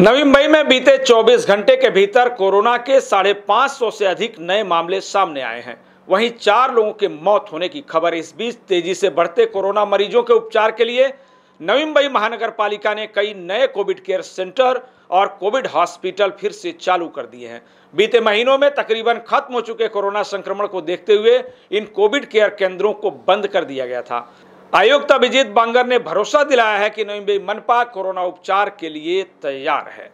नवी मुंबई में बीते 24 घंटे के भीतर कोरोना के साढ़े पाँच सौ से अधिक नए मामले सामने आए हैं वहीं चार लोगों के मौत होने की खबर इस बीच तेजी से बढ़ते कोरोना मरीजों के उपचार के लिए नवी मुंबई महानगर पालिका ने कई नए कोविड केयर सेंटर और कोविड हॉस्पिटल फिर से चालू कर दिए हैं बीते महीनों में तकरीबन खत्म हो चुके कोरोना संक्रमण को देखते हुए इन कोविड केयर केंद्रों को बंद कर दिया गया था आयुक्त अभिजीत बांगर ने भरोसा दिलाया है कि नवी मनपा कोरोना उपचार के लिए तैयार है